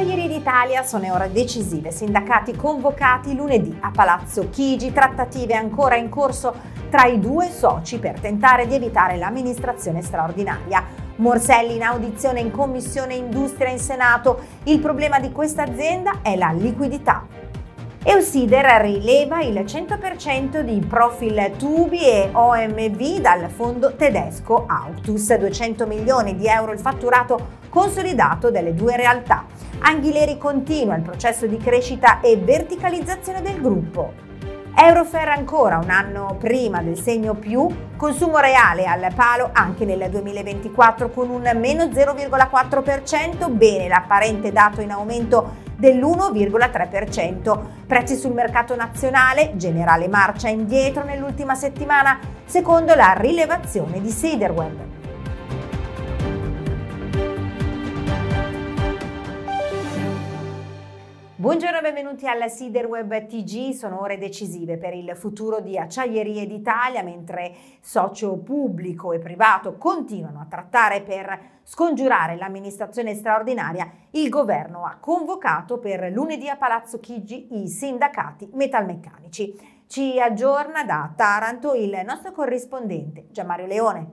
Acciaierie d'Italia sono ora decisive, sindacati convocati lunedì a Palazzo Chigi, trattative ancora in corso tra i due soci per tentare di evitare l'amministrazione straordinaria. Morselli in audizione in Commissione Industria in Senato, il problema di questa azienda è la liquidità. Eusider rileva il 100% di Profil Tubi e OMV dal fondo tedesco Autus, 200 milioni di euro il fatturato consolidato delle due realtà. Anghileri continua il processo di crescita e verticalizzazione del gruppo. Eurofer ancora un anno prima del segno più, consumo reale al palo anche nel 2024 con un meno 0,4%, bene l'apparente dato in aumento dell'1,3%. Prezzi sul mercato nazionale, generale marcia indietro nell'ultima settimana, secondo la rilevazione di Siderweb. Buongiorno e benvenuti alla Siderweb TG, sono ore decisive per il futuro di Acciaierie d'Italia mentre socio pubblico e privato continuano a trattare per scongiurare l'amministrazione straordinaria, il governo ha convocato per lunedì a Palazzo Chigi i sindacati metalmeccanici. Ci aggiorna da Taranto il nostro corrispondente Gianmario Leone.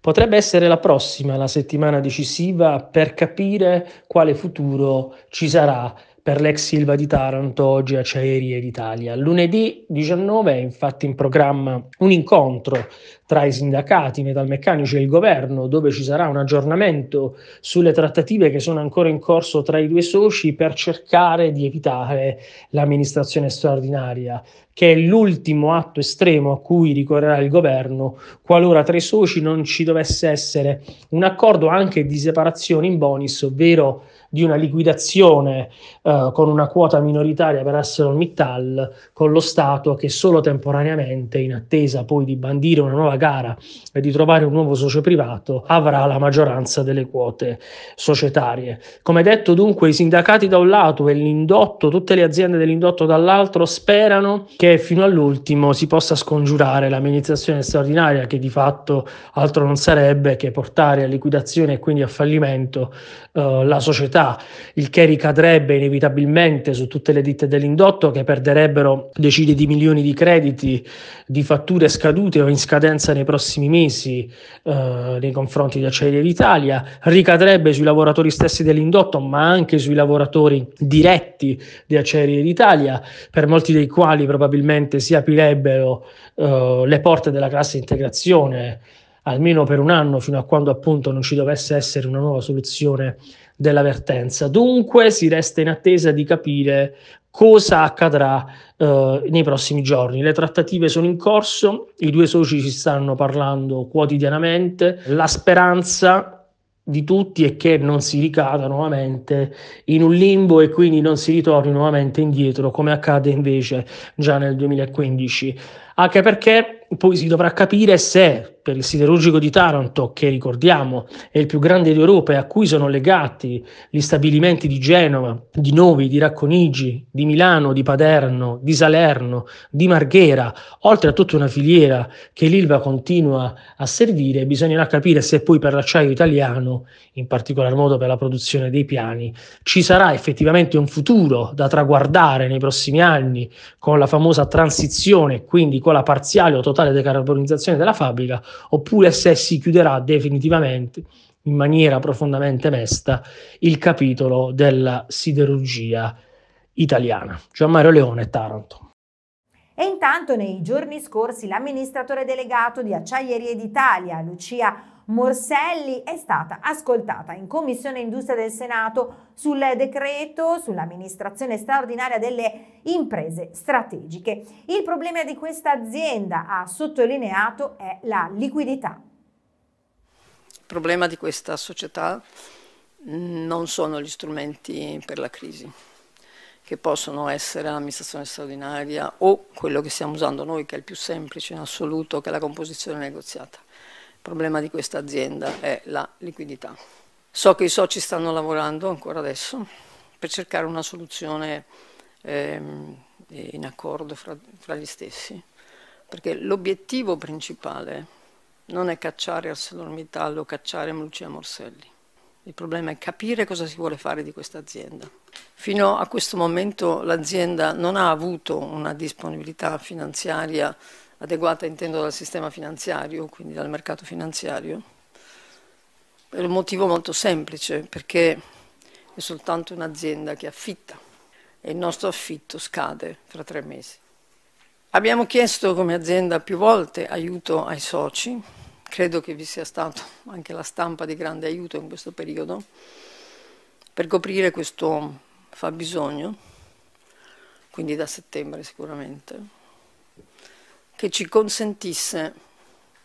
Potrebbe essere la prossima, la settimana decisiva, per capire quale futuro ci sarà per l'ex Silva di Taranto, oggi Acciaierie d'Italia. Lunedì 19 è infatti in programma un incontro tra i sindacati, i metalmeccanici e il governo, dove ci sarà un aggiornamento sulle trattative che sono ancora in corso tra i due soci per cercare di evitare l'amministrazione straordinaria, che è l'ultimo atto estremo a cui ricorrerà il governo qualora tra i soci non ci dovesse essere un accordo anche di separazione in bonus, ovvero di una liquidazione eh, con una quota minoritaria per ArcelorMittal con lo Stato che solo temporaneamente, in attesa poi di bandire una nuova gara e di trovare un nuovo socio privato, avrà la maggioranza delle quote societarie. Come detto dunque, i sindacati da un lato e l'indotto, tutte le aziende dell'indotto dall'altro sperano che fino all'ultimo si possa scongiurare l'amministrazione straordinaria che di fatto altro non sarebbe che portare a liquidazione e quindi a fallimento eh, la società sta, il che ricadrebbe inevitabilmente su tutte le ditte dell'indotto che perderebbero decine di milioni di crediti di fatture scadute o in scadenza nei prossimi mesi eh, nei confronti di Acciaieria d'Italia, ricadrebbe sui lavoratori stessi dell'indotto, ma anche sui lavoratori diretti di Acciaieria d'Italia, per molti dei quali probabilmente si aprirebbero eh, le porte della classe integrazione almeno per un anno, fino a quando appunto non ci dovesse essere una nuova soluzione dell'avvertenza. Dunque si resta in attesa di capire cosa accadrà eh, nei prossimi giorni. Le trattative sono in corso, i due soci ci stanno parlando quotidianamente, la speranza di tutti è che non si ricada nuovamente in un limbo e quindi non si ritorni nuovamente indietro come accade invece già nel 2015, anche perché poi si dovrà capire se per il siderurgico di Taranto, che ricordiamo è il più grande d'Europa e a cui sono legati gli stabilimenti di Genova, di Novi, di Racconigi, di Milano, di Paderno, di Salerno, di Marghera, oltre a tutta una filiera che l'Ilva continua a servire, bisognerà capire se poi per l'acciaio italiano, in particolar modo per la produzione dei piani, ci sarà effettivamente un futuro da traguardare nei prossimi anni con la famosa transizione, quindi con la parziale o totale totale decarbonizzazione della fabbrica, oppure se si chiuderà definitivamente in maniera profondamente mesta il capitolo della siderurgia italiana. Gian Mario Leone, Taranto. E intanto nei giorni scorsi l'amministratore delegato di Acciaierie d'Italia, Lucia Morselli è stata ascoltata in Commissione Industria del Senato sul decreto sull'amministrazione straordinaria delle imprese strategiche. Il problema di questa azienda, ha sottolineato, è la liquidità. Il problema di questa società non sono gli strumenti per la crisi che possono essere l'amministrazione straordinaria o quello che stiamo usando noi, che è il più semplice in assoluto, che è la composizione negoziata problema di questa azienda è la liquidità. So che i soci stanno lavorando ancora adesso per cercare una soluzione ehm, in accordo fra, fra gli stessi, perché l'obiettivo principale non è cacciare ArcelorMittal o cacciare Lucia Morselli. Il problema è capire cosa si vuole fare di questa azienda. Fino a questo momento l'azienda non ha avuto una disponibilità finanziaria adeguata intendo dal sistema finanziario, quindi dal mercato finanziario, per un motivo molto semplice, perché è soltanto un'azienda che affitta e il nostro affitto scade fra tre mesi. Abbiamo chiesto come azienda più volte aiuto ai soci, credo che vi sia stato anche la stampa di grande aiuto in questo periodo, per coprire questo fabbisogno, quindi da settembre sicuramente che ci consentisse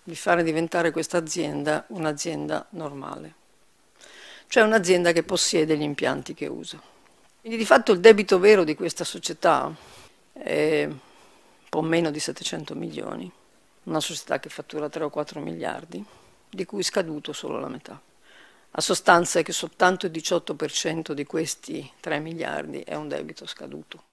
di fare diventare questa azienda un'azienda normale, cioè un'azienda che possiede gli impianti che usa. Quindi di fatto il debito vero di questa società è un po' meno di 700 milioni, una società che fattura 3 o 4 miliardi, di cui è scaduto solo la metà. La sostanza è che soltanto il 18% di questi 3 miliardi è un debito scaduto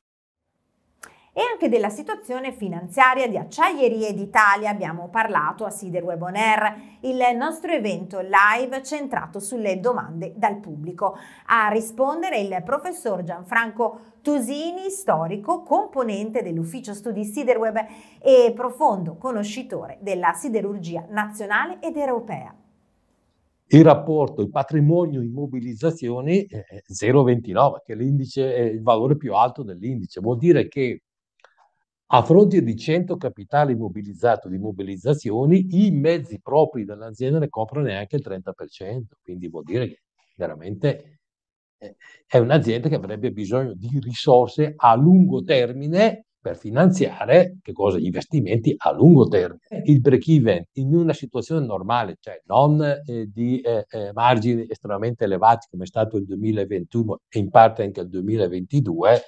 e anche della situazione finanziaria di Acciaierie d'Italia abbiamo parlato a Siderweb On Air, il nostro evento live centrato sulle domande dal pubblico. A rispondere il professor Gianfranco Tosini, storico, componente dell'ufficio studi Siderweb e profondo conoscitore della siderurgia nazionale ed europea il rapporto il patrimonio immobilizzazioni è 0,29, che è, è il valore più alto dell'indice. Vuol dire che a fronte di 100 capitali mobilizzato di mobilizzazioni, i mezzi propri dell'azienda ne coprono neanche il 30%, quindi vuol dire che veramente eh, è un'azienda che avrebbe bisogno di risorse a lungo termine per finanziare cosa, gli investimenti a lungo termine. Il break-even in una situazione normale, cioè non eh, di eh, eh, margini estremamente elevati come è stato il 2021 e in parte anche il 2022,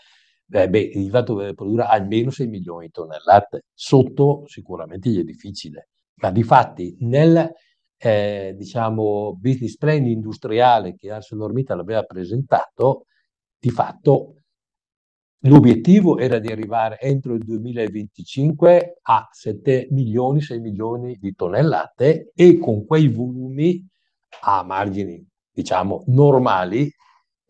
eh beh, l'ILVA deve produrre almeno 6 milioni di tonnellate, sotto sicuramente gli è difficile, ma di fatti nel eh, diciamo, business plan industriale che ArcelorMittal aveva presentato, di fatto l'obiettivo era di arrivare entro il 2025 a 7 milioni, 6 milioni di tonnellate e con quei volumi a margini diciamo normali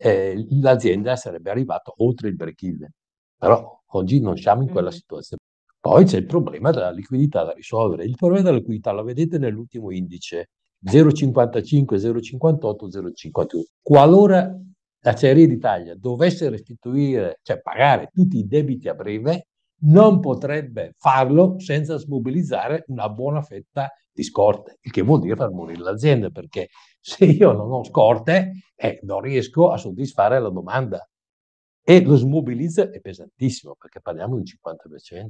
eh, l'azienda sarebbe arrivata oltre il break-even. Però oggi non siamo in quella situazione. Poi c'è il problema della liquidità da risolvere. Il problema della liquidità lo vedete nell'ultimo indice 0,55, 0,58, 0,51. Qualora la Ceria d'Italia dovesse restituire, cioè pagare tutti i debiti a breve, non potrebbe farlo senza smobilizzare una buona fetta di scorte, il che vuol dire far morire l'azienda, perché se io non ho scorte eh, non riesco a soddisfare la domanda e lo smobilizza è pesantissimo, perché parliamo di un 50%.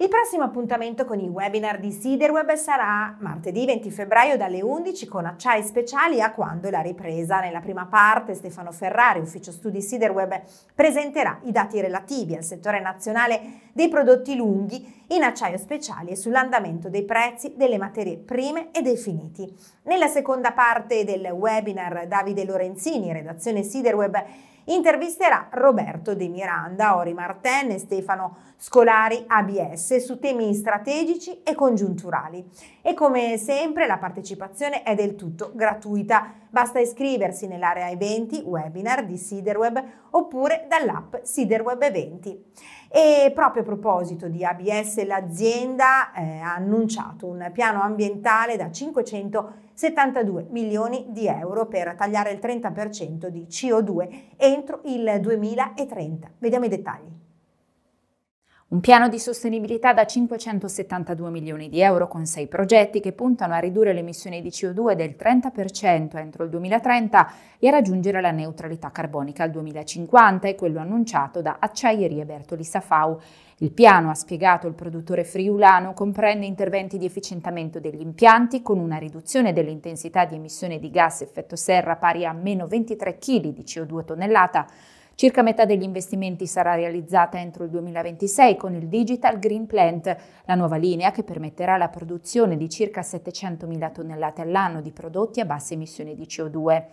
Il prossimo appuntamento con i webinar di Siderweb sarà martedì 20 febbraio dalle 11 con acciai speciali a quando la ripresa. Nella prima parte Stefano Ferrari, ufficio studi Siderweb, presenterà i dati relativi al settore nazionale dei prodotti lunghi in acciaio speciali e sull'andamento dei prezzi delle materie prime e dei finiti. Nella seconda parte del webinar Davide Lorenzini, redazione Siderweb, intervisterà Roberto De Miranda, Ori Marten e Stefano Scolari ABS su temi strategici e congiunturali. E come sempre la partecipazione è del tutto gratuita. Basta iscriversi nell'area eventi webinar di Siderweb oppure dall'app Siderweb Eventi. E proprio a proposito di ABS, l'azienda eh, ha annunciato un piano ambientale da 500 72 milioni di euro per tagliare il 30% di CO2 entro il 2030. Vediamo i dettagli. Un piano di sostenibilità da 572 milioni di euro con sei progetti che puntano a ridurre le emissioni di CO2 del 30% entro il 2030 e a raggiungere la neutralità carbonica al 2050 è quello annunciato da Acciaierie Bertoli Safau. Il piano, ha spiegato il produttore friulano, comprende interventi di efficientamento degli impianti con una riduzione dell'intensità di emissione di gas effetto serra pari a meno 23 kg di CO2 tonnellata Circa metà degli investimenti sarà realizzata entro il 2026 con il Digital Green Plant, la nuova linea che permetterà la produzione di circa 700.000 tonnellate all'anno di prodotti a basse emissioni di CO2.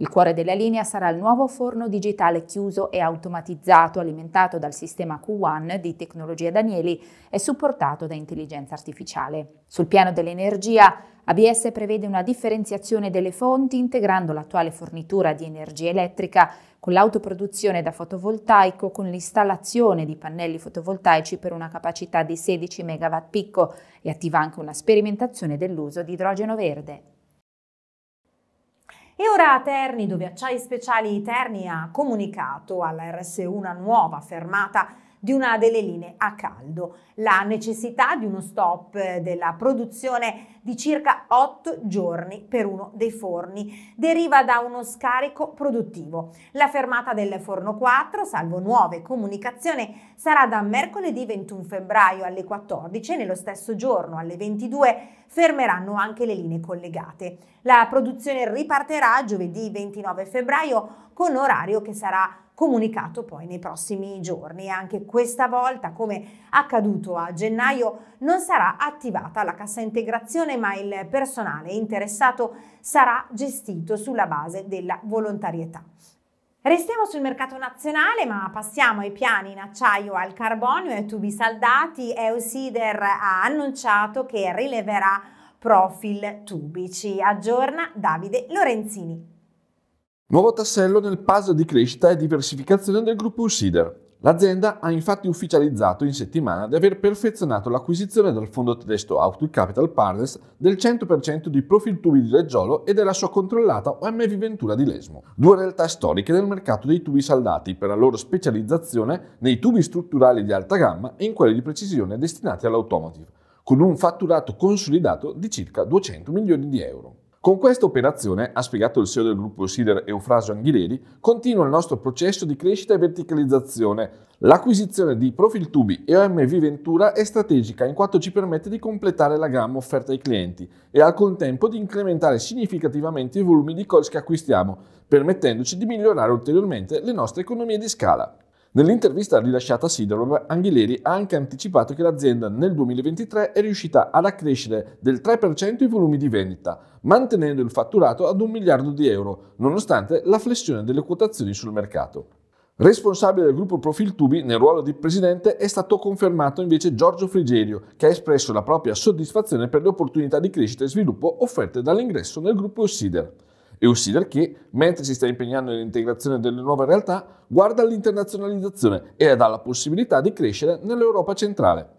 Il cuore della linea sarà il nuovo forno digitale chiuso e automatizzato, alimentato dal sistema Q1 di tecnologia Danieli e supportato da intelligenza artificiale. Sul piano dell'energia, ABS prevede una differenziazione delle fonti integrando l'attuale fornitura di energia elettrica con l'autoproduzione da fotovoltaico, con l'installazione di pannelli fotovoltaici per una capacità di 16 MW picco e attiva anche una sperimentazione dell'uso di idrogeno verde. E ora a Terni, dove Acciai Speciali Terni ha comunicato alla RS una nuova fermata di una delle linee a caldo, la necessità di uno stop della produzione di circa 8 giorni per uno dei forni deriva da uno scarico produttivo. La fermata del forno 4, salvo nuove comunicazioni, sarà da mercoledì 21 febbraio alle 14 e nello stesso giorno alle 22 fermeranno anche le linee collegate. La produzione riparterà giovedì 29 febbraio con orario che sarà comunicato poi nei prossimi giorni. Anche questa volta, come accaduto a gennaio, non sarà attivata la cassa integrazione, ma il personale interessato sarà gestito sulla base della volontarietà. Restiamo sul mercato nazionale ma passiamo ai piani in acciaio al carbonio e tubi saldati. Eusider ha annunciato che rileverà profil tubici. aggiorna Davide Lorenzini. Nuovo tassello nel puzzle di crescita e diversificazione del gruppo Usider. L'azienda ha infatti ufficializzato in settimana di aver perfezionato l'acquisizione dal fondo tedesco Outlook Capital Partners del 100% di Profil Tubi di Reggiolo e della sua controllata OMV Ventura di Lesmo, due realtà storiche del mercato dei tubi saldati per la loro specializzazione nei tubi strutturali di alta gamma e in quelli di precisione destinati all'automotive, con un fatturato consolidato di circa 200 milioni di euro. Con questa operazione, ha spiegato il CEO del gruppo Sider Eufrasio Anghileri, continua il nostro processo di crescita e verticalizzazione. L'acquisizione di Profiltubi e OMV Ventura è strategica in quanto ci permette di completare la gamma offerta ai clienti e al contempo di incrementare significativamente i volumi di calls che acquistiamo, permettendoci di migliorare ulteriormente le nostre economie di scala. Nell'intervista rilasciata a Sidorov, Anghileri ha anche anticipato che l'azienda nel 2023 è riuscita ad accrescere del 3% i volumi di vendita, mantenendo il fatturato ad un miliardo di euro, nonostante la flessione delle quotazioni sul mercato. Responsabile del gruppo Profil Tubi nel ruolo di presidente è stato confermato invece Giorgio Frigerio, che ha espresso la propria soddisfazione per le opportunità di crescita e sviluppo offerte dall'ingresso nel gruppo Sider e Usider che, mentre si sta impegnando nell'integrazione delle nuove realtà, guarda all'internazionalizzazione e ha la possibilità di crescere nell'Europa centrale.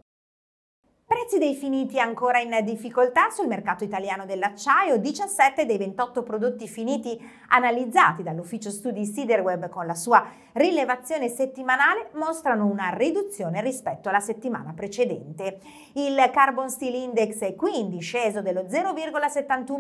Prezzi dei finiti ancora in difficoltà sul mercato italiano dell'acciaio, 17 dei 28 prodotti finiti analizzati dall'ufficio studi Siderweb con la sua rilevazione settimanale mostrano una riduzione rispetto alla settimana precedente. Il Carbon Steel Index è quindi sceso dello 0,71%,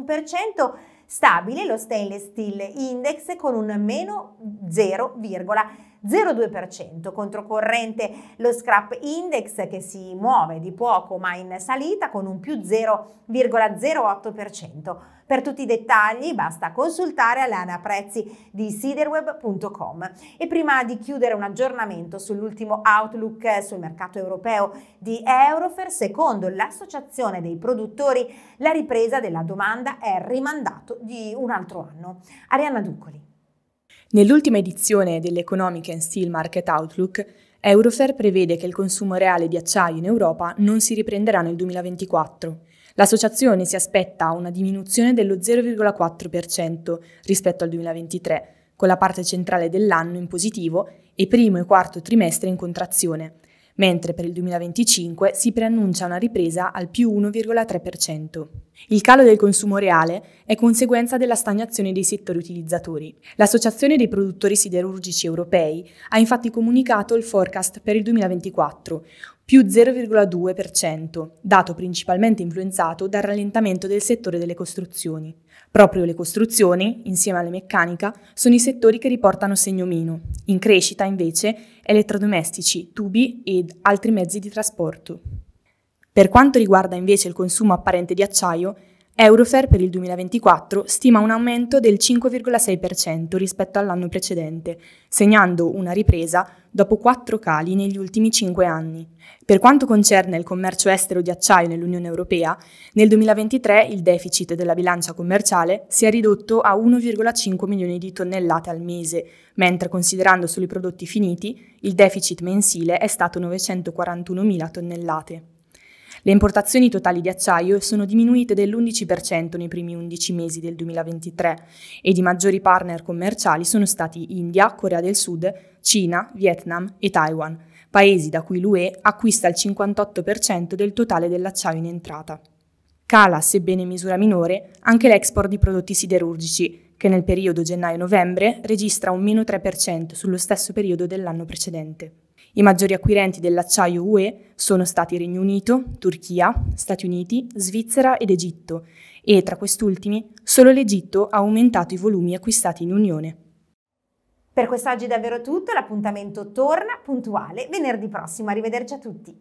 Stabile lo stainless steel index con un meno 0,6%. 0,2%, controcorrente lo scrap index che si muove di poco ma in salita con un più 0,08%. Per tutti i dettagli basta consultare l'anaprezzi di siderweb.com. E prima di chiudere un aggiornamento sull'ultimo outlook sul mercato europeo di Eurofer, secondo l'Associazione dei produttori la ripresa della domanda è rimandato di un altro anno. Arianna Duccoli. Nell'ultima edizione dell'Economic and Steel Market Outlook, Eurofair prevede che il consumo reale di acciaio in Europa non si riprenderà nel 2024. L'associazione si aspetta una diminuzione dello 0,4% rispetto al 2023, con la parte centrale dell'anno in positivo e primo e quarto trimestre in contrazione, mentre per il 2025 si preannuncia una ripresa al più 1,3%. Il calo del consumo reale è conseguenza della stagnazione dei settori utilizzatori. L'Associazione dei produttori siderurgici europei ha infatti comunicato il forecast per il 2024, più 0,2%, dato principalmente influenzato dal rallentamento del settore delle costruzioni. Proprio le costruzioni, insieme alla meccanica, sono i settori che riportano segno meno. In crescita, invece, elettrodomestici, tubi ed altri mezzi di trasporto. Per quanto riguarda invece il consumo apparente di acciaio, Eurofair per il 2024 stima un aumento del 5,6% rispetto all'anno precedente, segnando una ripresa dopo quattro cali negli ultimi cinque anni. Per quanto concerne il commercio estero di acciaio nell'Unione Europea, nel 2023 il deficit della bilancia commerciale si è ridotto a 1,5 milioni di tonnellate al mese, mentre considerando solo i prodotti finiti, il deficit mensile è stato 941 mila tonnellate. Le importazioni totali di acciaio sono diminuite dell'11% nei primi 11 mesi del 2023 ed i maggiori partner commerciali sono stati India, Corea del Sud, Cina, Vietnam e Taiwan, paesi da cui l'UE acquista il 58% del totale dell'acciaio in entrata. Cala, sebbene in misura minore, anche l'export di prodotti siderurgici, che nel periodo gennaio-novembre registra un meno 3% sullo stesso periodo dell'anno precedente. I maggiori acquirenti dell'acciaio UE sono stati Regno Unito, Turchia, Stati Uniti, Svizzera ed Egitto e tra quest'ultimi solo l'Egitto ha aumentato i volumi acquistati in Unione. Per quest'oggi è davvero tutto, l'appuntamento torna puntuale venerdì prossimo. Arrivederci a tutti.